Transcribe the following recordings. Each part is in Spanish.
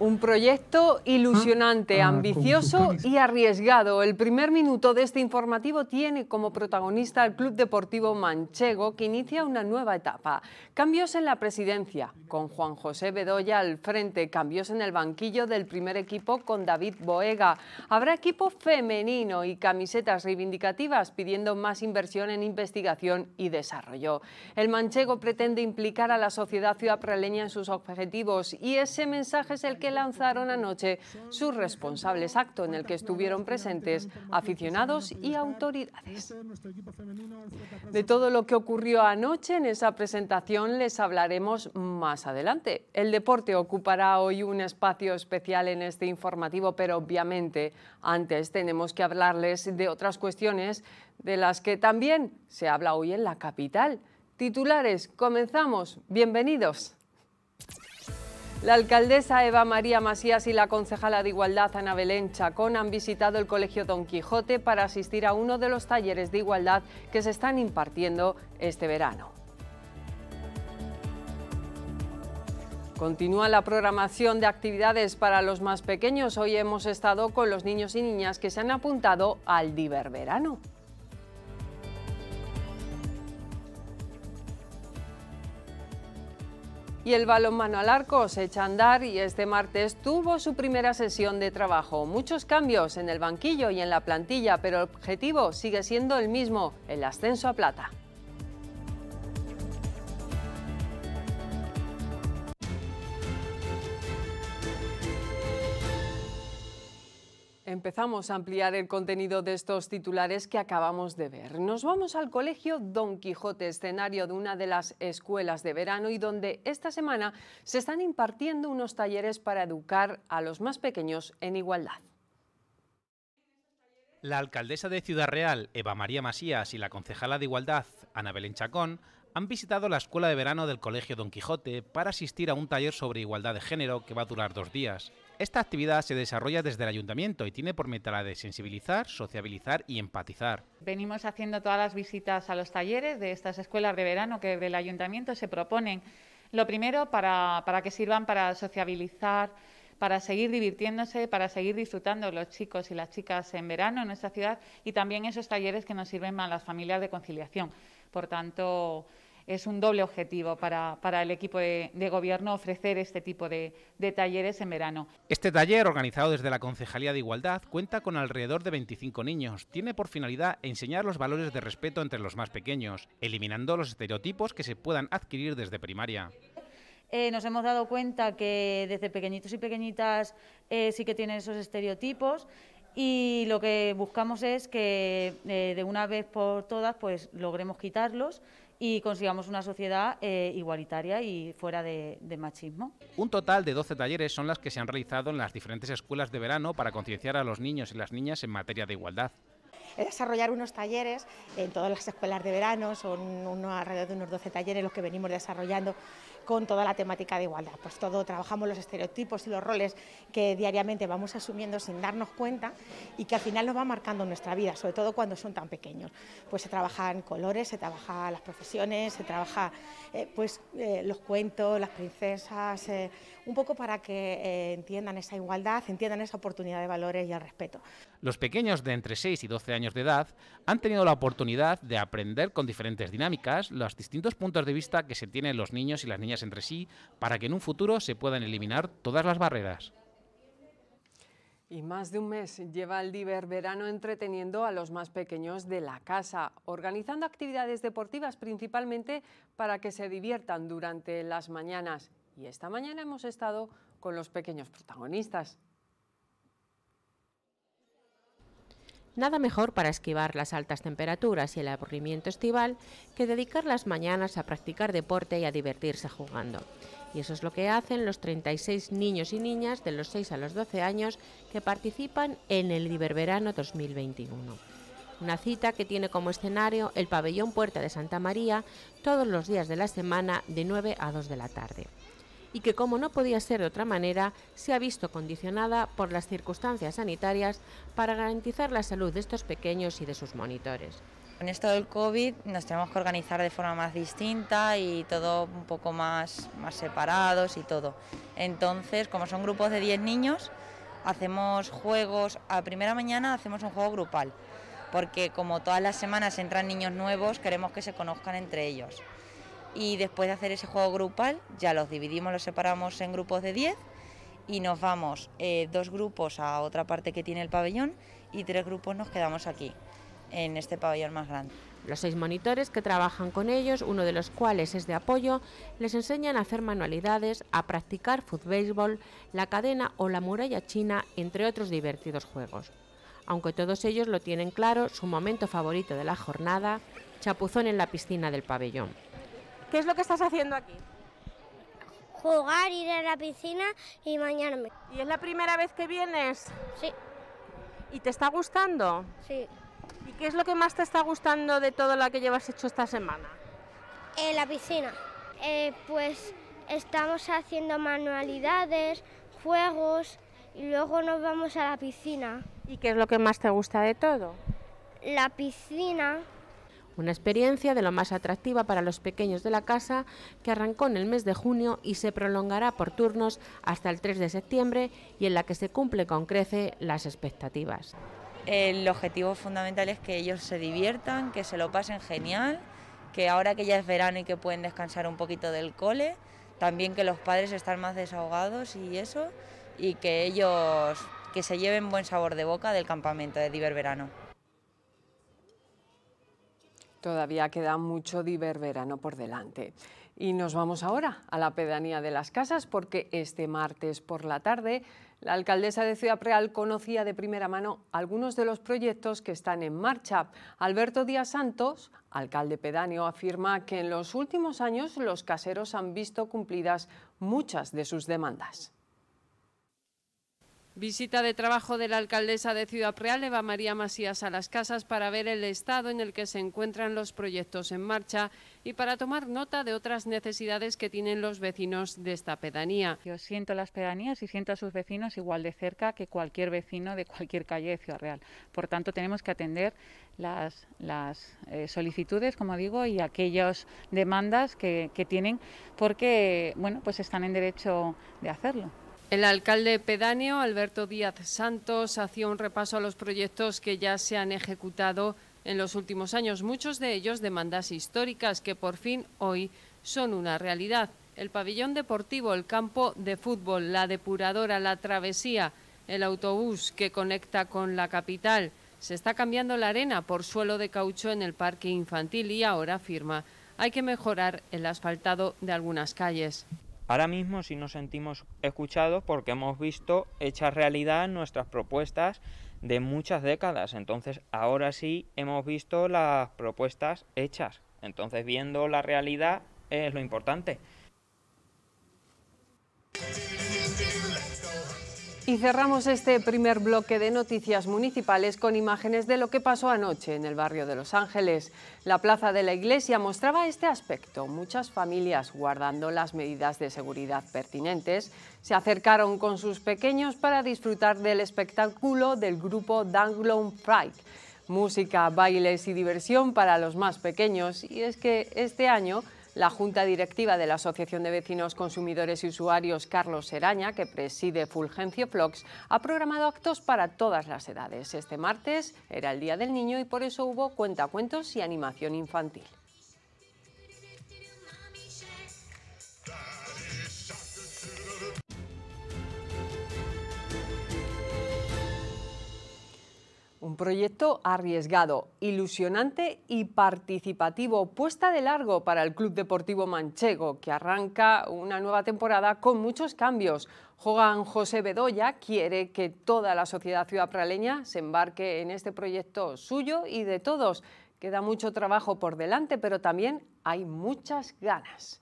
Un proyecto ilusionante, ah, ah, ambicioso y arriesgado. El primer minuto de este informativo tiene como protagonista al Club Deportivo Manchego, que inicia una nueva etapa. Cambios en la presidencia, con Juan José Bedoya al frente. Cambios en el banquillo del primer equipo, con David Boega. Habrá equipo femenino y camisetas reivindicativas, pidiendo más inversión en investigación y desarrollo. El Manchego pretende implicar a la sociedad ciudad preleña en sus objetivos y ese mensaje es el que lanzaron anoche sus responsables, acto en el que estuvieron presentes aficionados y autoridades. De todo lo que ocurrió anoche en esa presentación les hablaremos más adelante. El deporte ocupará hoy un espacio especial en este informativo, pero obviamente antes tenemos que hablarles de otras cuestiones de las que también se habla hoy en la capital. Titulares, comenzamos. Bienvenidos. La alcaldesa Eva María Macías y la concejala de Igualdad Ana Belén Chacón han visitado el Colegio Don Quijote para asistir a uno de los talleres de igualdad que se están impartiendo este verano. Continúa la programación de actividades para los más pequeños. Hoy hemos estado con los niños y niñas que se han apuntado al Diververano. Verano. Y el balonmano al arco se echa a andar y este martes tuvo su primera sesión de trabajo. Muchos cambios en el banquillo y en la plantilla, pero el objetivo sigue siendo el mismo, el ascenso a plata. Empezamos a ampliar el contenido de estos titulares que acabamos de ver. Nos vamos al Colegio Don Quijote, escenario de una de las escuelas de verano y donde esta semana se están impartiendo unos talleres para educar a los más pequeños en igualdad. La alcaldesa de Ciudad Real, Eva María Masías, y la concejala de Igualdad, Ana Belén Chacón, han visitado la escuela de verano del Colegio Don Quijote para asistir a un taller sobre igualdad de género que va a durar dos días. Esta actividad se desarrolla desde el ayuntamiento y tiene por meta la de sensibilizar, sociabilizar y empatizar. Venimos haciendo todas las visitas a los talleres de estas escuelas de verano que del ayuntamiento se proponen. Lo primero, para, que sirvan para sociabilizar, para seguir divirtiéndose, para seguir disfrutando los chicos y las chicas en verano en nuestra ciudad y también esos talleres que nos sirven a las familias de conciliación. Por tanto, es un doble objetivo para, el equipo de, gobierno ofrecer este tipo de, talleres en verano. Este taller, organizado desde la Concejalía de Igualdad, cuenta con alrededor de 25 niños. Tiene por finalidad enseñar los valores de respeto entre los más pequeños, eliminando los estereotipos que se puedan adquirir desde primaria. Eh, nos hemos dado cuenta que desde pequeñitos y pequeñitas eh, sí que tienen esos estereotipos y lo que buscamos es que eh, de una vez por todas pues logremos quitarlos y consigamos una sociedad eh, igualitaria y fuera de, machismo. Un total de 12 talleres son las que se han realizado en las diferentes escuelas de verano para concienciar a los niños y las niñas en materia de igualdad. Desarrollar unos talleres en todas las escuelas de verano, son alrededor de unos 12 talleres los que venimos desarrollando con toda la temática de igualdad. Pues todo trabajamos los estereotipos y los roles que diariamente vamos asumiendo sin darnos cuenta y que al final nos va marcando nuestra vida, sobre todo cuando son tan pequeños. Pues se trabajan colores, se trabajan las profesiones, se trabaja eh, pues eh, los cuentos, las princesas, eh, un poco para que entiendan esa igualdad, entiendan esa oportunidad de valores y el respeto los pequeños de entre 6 y 12 años de edad han tenido la oportunidad de aprender con diferentes dinámicas los distintos puntos de vista que se tienen los niños y las niñas entre sí para que en un futuro se puedan eliminar todas las barreras. Y más de un mes lleva el Diver Verano entreteniendo a los más pequeños de la casa, organizando actividades deportivas principalmente para que se diviertan durante las mañanas. Y esta mañana hemos estado con los pequeños protagonistas. Nada mejor para esquivar las altas temperaturas y el aburrimiento estival que dedicar las mañanas a practicar deporte y a divertirse jugando. Y eso es lo que hacen los 36 niños y niñas de los 6 a los 12 años que participan en el Iberverano 2021 una cita que tiene como escenario el pabellón Puerta de Santa María todos los días de la semana de 9 a 2 de la tarde y que, como no podía ser de otra manera, se ha visto condicionada por las circunstancias sanitarias para garantizar la salud de estos pequeños y de sus monitores. Con esto del COVID nos tenemos que organizar de forma más distinta y todo un poco más, más separados y todo. Entonces, como son grupos de 10 niños, hacemos juegos, a primera mañana hacemos un juego grupal, porque como todas las semanas entran niños nuevos, queremos que se conozcan entre ellos y después de hacer ese juego grupal ya los dividimos, los separamos en grupos de 10 y nos vamos eh, dos grupos a otra parte que tiene el pabellón y tres grupos nos quedamos aquí, en este pabellón más grande. Los seis monitores que trabajan con ellos, uno de los cuales es de apoyo, les enseñan a hacer manualidades, a practicar fútbol, la cadena o la muralla china, entre otros divertidos juegos. Aunque todos ellos lo tienen claro, su momento favorito de la jornada, chapuzón en la piscina del pabellón. ¿Qué es lo que estás haciendo aquí? Jugar, ir a la piscina y bañarme. ¿Y es la primera vez que vienes? Sí. ¿Y te está gustando? Sí. ¿Y qué es lo que más te está gustando de todo lo que llevas hecho esta semana? Eh, la piscina. Eh, pues estamos haciendo manualidades, juegos y luego nos vamos a la piscina. ¿Y qué es lo que más te gusta de todo? La piscina. Una experiencia de lo más atractiva para los pequeños de la casa que arrancó en el mes de junio y se prolongará por turnos hasta el 3 de septiembre y en la que se cumple con crece las expectativas. El objetivo fundamental es que ellos se diviertan, que se lo pasen genial, que ahora que ya es verano y que pueden descansar un poquito del cole, también que los padres están más desahogados y eso, y que ellos que se lleven buen sabor de boca del campamento de Diver Verano. Todavía queda mucho verano por delante. Y nos vamos ahora a la pedanía de las casas porque este martes por la tarde la alcaldesa de Ciudad Real conocía de primera mano algunos de los proyectos que están en marcha. Alberto Díaz Santos, alcalde pedáneo, afirma que en los últimos años los caseros han visto cumplidas muchas de sus demandas. Visita de trabajo de la alcaldesa de Ciudad Real, Eva María Masías, a las casas para ver el estado en el que se encuentran los proyectos en marcha y para tomar nota de otras necesidades que tienen los vecinos de esta pedanía. Yo siento las pedanías y siento a sus vecinos igual de cerca que cualquier vecino de cualquier calle de Ciudad Real. Por tanto, tenemos que atender las, eh, solicitudes, como digo, y aquellas demandas que, que tienen porque, bueno, pues están en derecho de hacerlo. El alcalde pedáneo, Alberto Díaz Santos, hacía un repaso a los proyectos que ya se han ejecutado en los últimos años, muchos de ellos demandas históricas que por fin hoy son una realidad. El pabellón deportivo, el campo de fútbol, la depuradora, la travesía, el autobús que conecta con la capital. Se está cambiando la arena por suelo de caucho en el parque infantil y ahora firma. Hay que mejorar el asfaltado de algunas calles. Ahora mismo sí nos sentimos escuchados porque hemos visto hechas realidad nuestras propuestas de muchas décadas. Entonces ahora sí hemos visto las propuestas hechas. Entonces viendo la realidad es lo importante. Y cerramos este primer bloque de noticias municipales con imágenes de lo que pasó anoche en el barrio de Los Ángeles. La plaza de la iglesia mostraba este aspecto. Muchas familias, guardando las medidas de seguridad pertinentes, se acercaron con sus pequeños para disfrutar del espectáculo del grupo Danglone Pride. Música, bailes y diversión para los más pequeños. Y es que este año la Junta Directiva de la Asociación de Vecinos Consumidores y Usuarios Carlos Seraña, que preside Fulgencio Flox, ha programado actos para todas las edades. Este martes era el Día del Niño y por eso hubo cuentacuentos y animación infantil. Un proyecto arriesgado, ilusionante y participativo, puesta de largo para el Club Deportivo Manchego, que arranca una nueva temporada con muchos cambios. Jogan José Bedoya quiere que toda la sociedad ciudadpraleña se embarque en este proyecto suyo y de todos. Queda mucho trabajo por delante, pero también hay muchas ganas.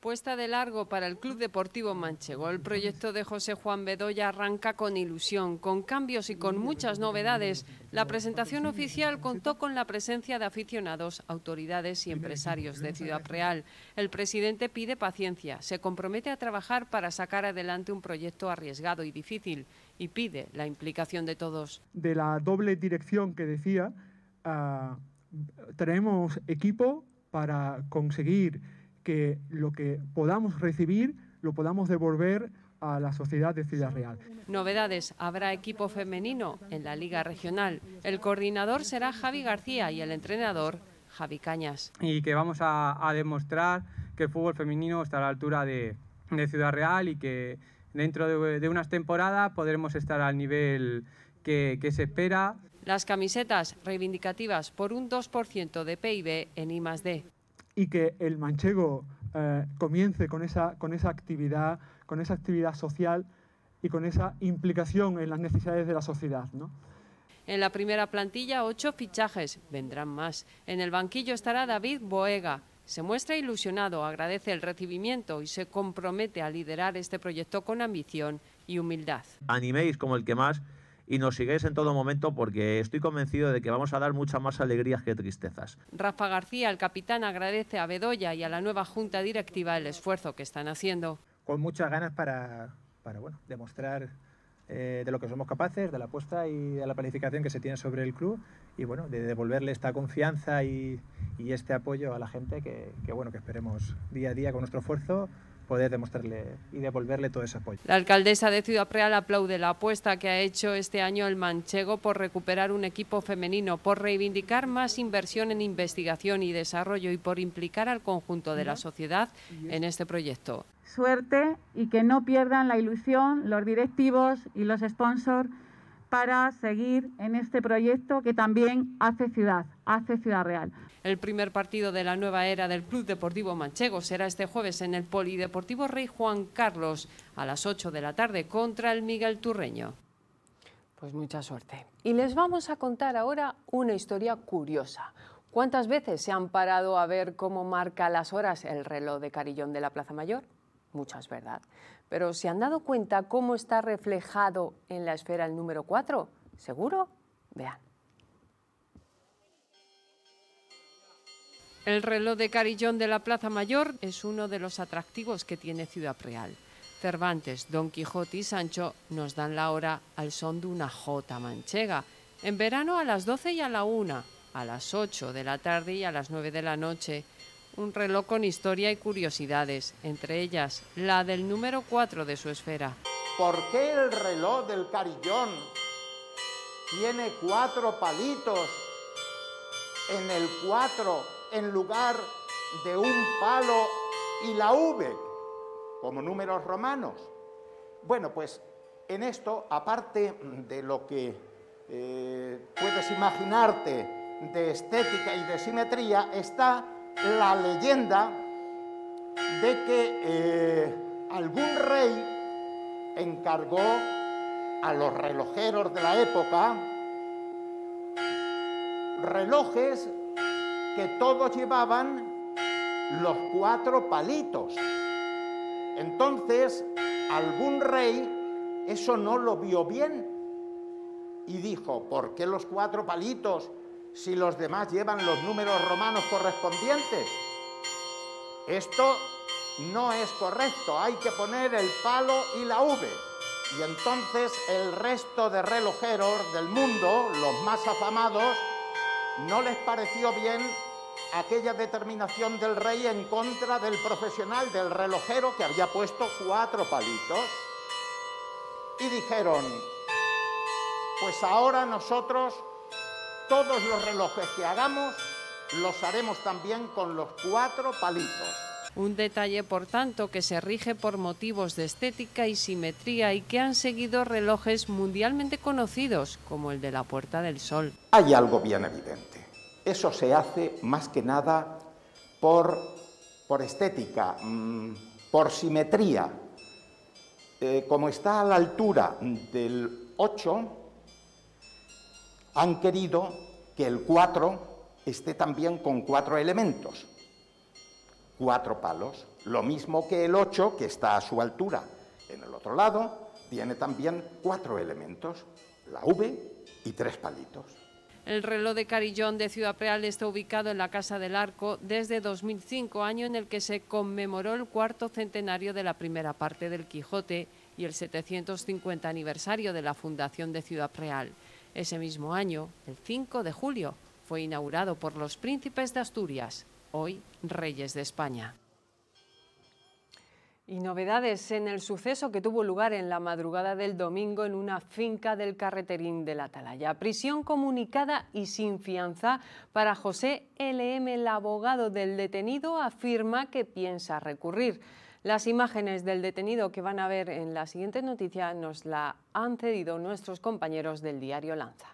Puesta de largo para el Club Deportivo Manchego, el proyecto de José Juan Bedoya arranca con ilusión, con cambios y con muchas novedades. La presentación oficial contó con la presencia de aficionados, autoridades y empresarios de Ciudad Real. El presidente pide paciencia, se compromete a trabajar para sacar adelante un proyecto arriesgado y difícil y pide la implicación de todos. De la doble dirección que decía, ah, tenemos equipo para conseguir que lo que podamos recibir lo podamos devolver a la sociedad de Ciudad Real. Novedades, habrá equipo femenino en la Liga Regional. El coordinador será Javi García y el entrenador Javi Cañas. Y que vamos a, demostrar que el fútbol femenino está a la altura de, Ciudad Real y que dentro de, unas temporadas podremos estar al nivel que, que se espera. Las camisetas reivindicativas por un 2% de PIB en I+.D y que el manchego eh, comience con esa, con esa actividad, con esa actividad social y con esa implicación en las necesidades de la sociedad. En la primera plantilla, ocho fichajes, vendrán más. En el banquillo estará David Boega. Se muestra ilusionado, agradece el recibimiento y se compromete a liderar este proyecto con ambición y humildad. Animéis como el que más y nos sigáis en todo momento porque estoy convencido de que vamos a dar muchas más alegrías que tristezas. Rafa García, el capitán, agradece a Bedoya y a la nueva Junta Directiva el esfuerzo que están haciendo. Con muchas ganas para, demostrar eh, de lo que somos capaces, de la apuesta y de la planificación que se tiene sobre el club y bueno, de devolverle esta confianza y, este apoyo a la gente que, bueno, que esperemos día a día con nuestro esfuerzo poder demostrarle y devolverle todo ese apoyo. La alcaldesa de Ciudad Real aplaude la apuesta que ha hecho este año el manchego por recuperar un equipo femenino, por reivindicar más inversión en investigación y desarrollo y por implicar al conjunto de la sociedad en este proyecto. Suerte y que no pierdan la ilusión los directivos y los sponsors para seguir en este proyecto que también hace ciudad, hace ciudad real. El primer partido de la nueva era del Club Deportivo Manchego será este jueves en el Polideportivo Rey Juan Carlos a las 8 de la tarde contra el Miguel Turreño. Pues mucha suerte. Y les vamos a contar ahora una historia curiosa. ¿Cuántas veces se han parado a ver cómo marca las horas el reloj de carillón de la Plaza Mayor? Muchas, ¿verdad? Pero ¿se han dado cuenta cómo está reflejado en la esfera el número 4? ¿Seguro? Vean. El reloj de carillón de la Plaza Mayor es uno de los atractivos que tiene Ciudad Real. Cervantes, Don Quijote y Sancho nos dan la hora al son de una jota manchega. En verano a las 12 y a la 1, a las 8 de la tarde y a las 9 de la noche un reloj con historia y curiosidades, entre ellas la del número 4 de su esfera. ¿Por qué el reloj del carillón tiene cuatro palitos en el 4 en lugar de un palo y la V como números romanos? Bueno, pues en esto, aparte de lo que eh, puedes imaginarte de estética y de simetría, está la leyenda de que eh, algún rey encargó a los relojeros de la época relojes que todos llevaban los cuatro palitos. Entonces, algún rey eso no lo vio bien y dijo, ¿por qué los cuatro palitos si los demás llevan los números romanos correspondientes? Esto no es correcto, hay que poner el palo y la V. Y entonces el resto de relojeros del mundo, los más afamados, no les pareció bien aquella determinación del rey en contra del profesional, del relojero que había puesto cuatro palitos. Y dijeron, pues ahora nosotros todos los relojes que hagamos los haremos también con los cuatro palitos. Un detalle, por tanto, que se rige por motivos de estética y simetría y que han seguido relojes mundialmente conocidos, como el de la Puerta del Sol. Hay algo bien evidente. Eso se hace más que nada por, por estética, mm, por simetría. Eh, como está a la altura del 8, han querido que el 4 esté también con cuatro elementos, cuatro palos, lo mismo que el 8 que está a su altura. En el otro lado tiene también cuatro elementos, la V y tres palitos. El reloj de Carillón de Ciudad Real está ubicado en la Casa del Arco desde 2005, año en el que se conmemoró el cuarto centenario de la primera parte del Quijote y el 750 aniversario de la fundación de Ciudad Real. Ese mismo año, el 5 de julio, fue inaugurado por los príncipes de Asturias, hoy reyes de España. Y novedades en el suceso que tuvo lugar en la madrugada del domingo en una finca del carreterín de la Atalaya. Prisión comunicada y sin fianza para José L.M., el abogado del detenido, afirma que piensa recurrir. Las imágenes del detenido que van a ver en la siguiente noticia nos la han cedido nuestros compañeros del diario Lanza.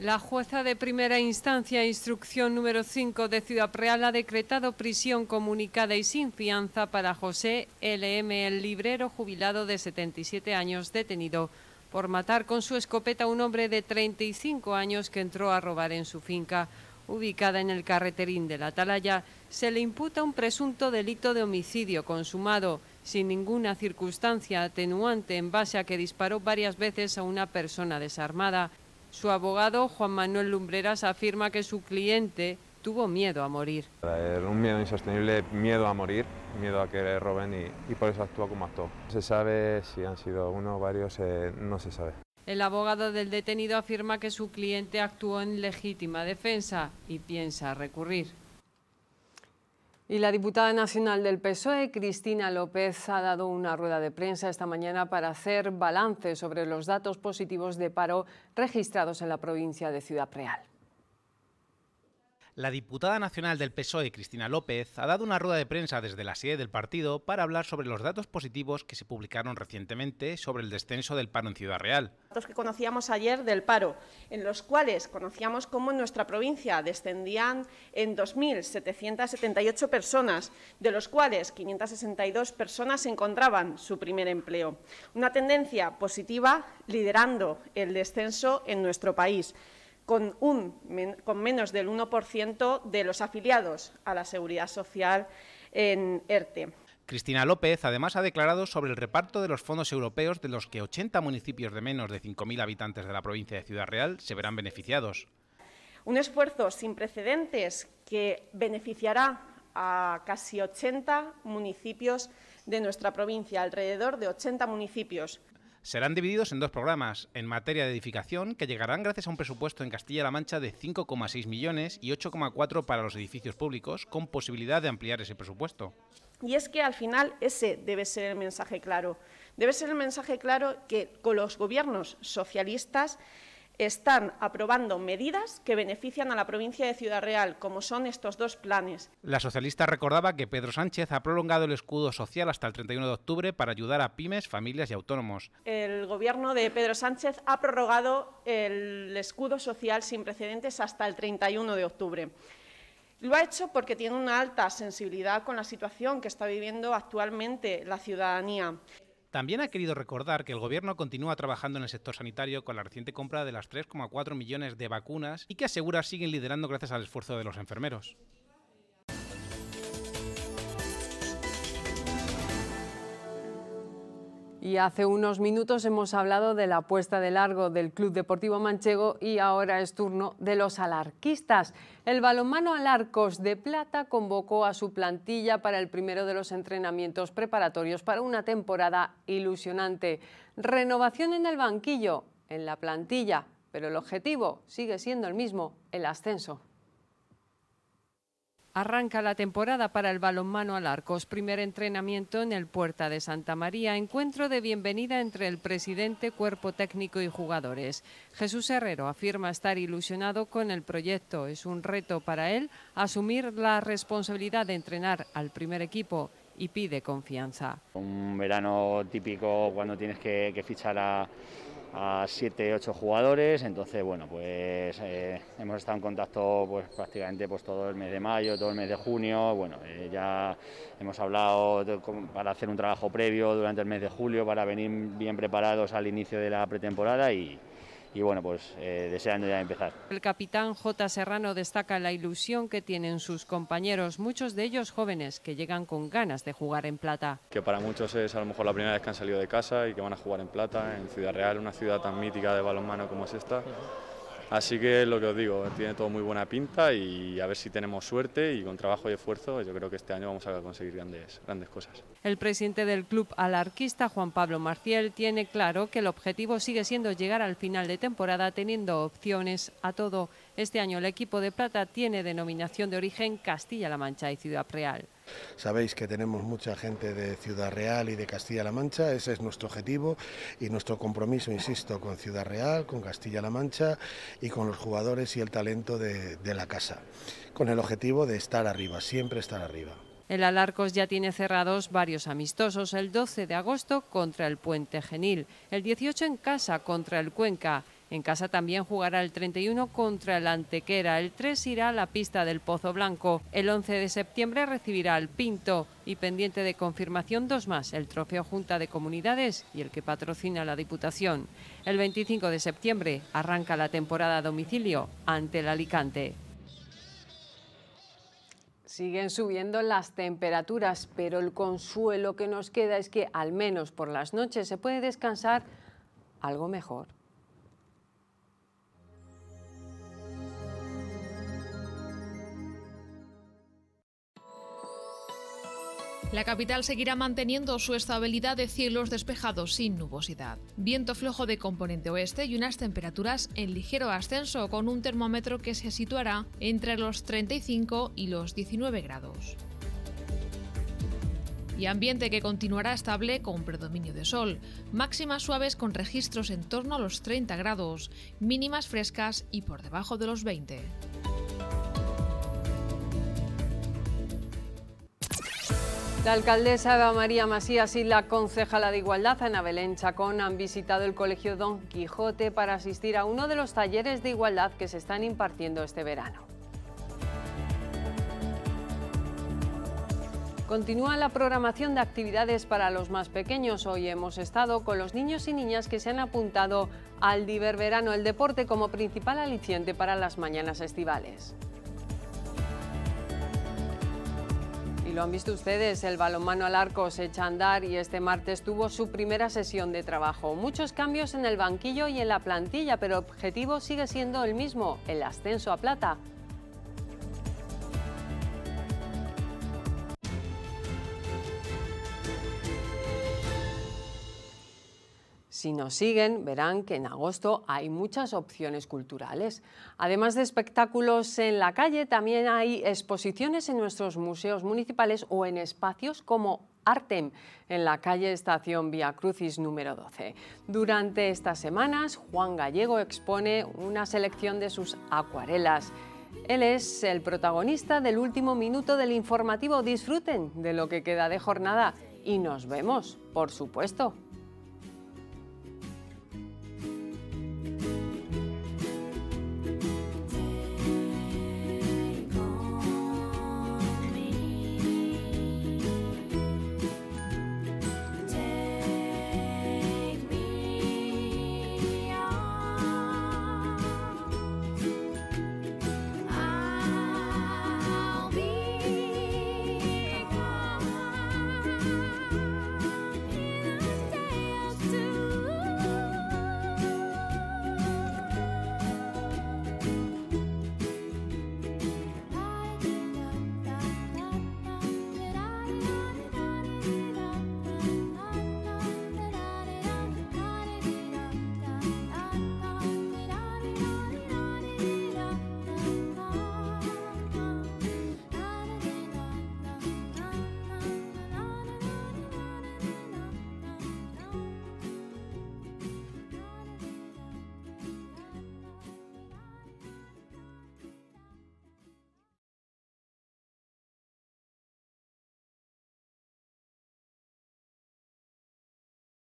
La jueza de primera instancia, instrucción número 5 de Ciudad Real, ha decretado prisión comunicada y sin fianza para José L.M., el librero jubilado de 77 años, detenido por matar con su escopeta a un hombre de 35 años que entró a robar en su finca ubicada en el carreterín de la Atalaya, se le imputa un presunto delito de homicidio consumado sin ninguna circunstancia atenuante en base a que disparó varias veces a una persona desarmada. Su abogado, Juan Manuel Lumbreras, afirma que su cliente tuvo miedo a morir. un miedo insostenible, miedo a morir, miedo a que le roben y, por eso actúa como actuó. No se sabe si han sido uno o varios, eh, no se sabe. El abogado del detenido afirma que su cliente actuó en legítima defensa y piensa recurrir. Y la diputada nacional del PSOE, Cristina López, ha dado una rueda de prensa esta mañana para hacer balance sobre los datos positivos de paro registrados en la provincia de Ciudad Real. La diputada nacional del PSOE, Cristina López, ha dado una rueda de prensa desde la sede del partido para hablar sobre los datos positivos que se publicaron recientemente sobre el descenso del paro en Ciudad Real. Datos que conocíamos ayer del paro, en los cuales conocíamos cómo en nuestra provincia descendían en 2.778 personas, de los cuales 562 personas encontraban su primer empleo. Una tendencia positiva liderando el descenso en nuestro país con, un, con menos del 1% de los afiliados a la seguridad social en ERTE. Cristina López además ha declarado sobre el reparto de los fondos europeos de los que 80 municipios de menos de 5.000 habitantes de la provincia de Ciudad Real se verán beneficiados. Un esfuerzo sin precedentes que beneficiará a casi 80 municipios de nuestra provincia, alrededor de 80 municipios serán divididos en dos programas en materia de edificación que llegarán gracias a un presupuesto en Castilla-La Mancha de 5,6 millones y 8,4 para los edificios públicos, con posibilidad de ampliar ese presupuesto. Y es que al final ese debe ser el mensaje claro. Debe ser el mensaje claro que con los gobiernos socialistas están aprobando medidas que benefician a la provincia de Ciudad Real, como son estos dos planes. La socialista recordaba que Pedro Sánchez ha prolongado el escudo social hasta el 31 de octubre para ayudar a pymes, familias y autónomos. El gobierno de Pedro Sánchez ha prorrogado el escudo social sin precedentes hasta el 31 de octubre. Lo ha hecho porque tiene una alta sensibilidad con la situación que está viviendo actualmente la ciudadanía. También ha querido recordar que el gobierno continúa trabajando en el sector sanitario con la reciente compra de las 3,4 millones de vacunas y que asegura siguen liderando gracias al esfuerzo de los enfermeros. Y hace unos minutos hemos hablado de la apuesta de largo del Club Deportivo Manchego y ahora es turno de los alarquistas. El balonmano Alarcos de Plata convocó a su plantilla para el primero de los entrenamientos preparatorios para una temporada ilusionante. Renovación en el banquillo, en la plantilla, pero el objetivo sigue siendo el mismo, el ascenso. Arranca la temporada para el balonmano al Arcos. Primer entrenamiento en el Puerta de Santa María. Encuentro de bienvenida entre el presidente, cuerpo técnico y jugadores. Jesús Herrero afirma estar ilusionado con el proyecto. Es un reto para él asumir la responsabilidad de entrenar al primer equipo y pide confianza. Un verano típico cuando tienes que, que fichar a a 7, 8 jugadores, entonces bueno, pues eh, hemos estado en contacto pues prácticamente pues todo el mes de mayo, todo el mes de junio, bueno, eh, ya hemos hablado para hacer un trabajo previo durante el mes de julio para venir bien preparados al inicio de la pretemporada y, y bueno, pues eh, deseando ya empezar. El capitán J. Serrano destaca la ilusión que tienen sus compañeros, muchos de ellos jóvenes que llegan con ganas de jugar en plata. Que para muchos es a lo mejor la primera vez que han salido de casa y que van a jugar en plata, en Ciudad Real, una ciudad tan mítica de balonmano como es esta. Así que lo que os digo, tiene todo muy buena pinta y a ver si tenemos suerte y con trabajo y esfuerzo yo creo que este año vamos a conseguir grandes, grandes cosas. El presidente del club alarquista, Juan Pablo Marcial tiene claro que el objetivo sigue siendo llegar al final de temporada teniendo opciones a todo. Este año el equipo de plata tiene denominación de origen Castilla-La Mancha y Ciudad Real. Sabéis que tenemos mucha gente de Ciudad Real y de Castilla-La Mancha, ese es nuestro objetivo y nuestro compromiso, insisto, con Ciudad Real, con Castilla-La Mancha y con los jugadores y el talento de, la casa, con el objetivo de estar arriba, siempre estar arriba. El Alarcos ya tiene cerrados varios amistosos, el 12 de agosto contra el Puente Genil, el 18 en casa contra el Cuenca, en casa también jugará el 31 contra el Antequera, el 3 irá a la pista del Pozo Blanco, el 11 de septiembre recibirá al Pinto y pendiente de confirmación dos más, el Trofeo Junta de Comunidades y el que patrocina la Diputación. El 25 de septiembre arranca la temporada a domicilio ante el Alicante. Siguen subiendo las temperaturas, pero el consuelo que nos queda es que al menos por las noches se puede descansar algo mejor. La capital seguirá manteniendo su estabilidad de cielos despejados sin nubosidad, viento flojo de componente oeste y unas temperaturas en ligero ascenso con un termómetro que se situará entre los 35 y los 19 grados y ambiente que continuará estable con predominio de sol, máximas suaves con registros en torno a los 30 grados, mínimas frescas y por debajo de los 20. La alcaldesa Eva María Masías y la concejala de Igualdad, Ana Belén Chacón, han visitado el Colegio Don Quijote para asistir a uno de los talleres de igualdad que se están impartiendo este verano. Continúa la programación de actividades para los más pequeños. Hoy hemos estado con los niños y niñas que se han apuntado al Diververano, el deporte como principal aliciente para las mañanas estivales. lo han visto ustedes, el balonmano al arco se echa a andar y este martes tuvo su primera sesión de trabajo. Muchos cambios en el banquillo y en la plantilla, pero el objetivo sigue siendo el mismo, el ascenso a plata. Si nos siguen, verán que en agosto hay muchas opciones culturales. Además de espectáculos en la calle, también hay exposiciones en nuestros museos municipales o en espacios como Artem en la calle Estación Vía Crucis número 12. Durante estas semanas, Juan Gallego expone una selección de sus acuarelas. Él es el protagonista del último minuto del informativo. Disfruten de lo que queda de jornada y nos vemos, por supuesto,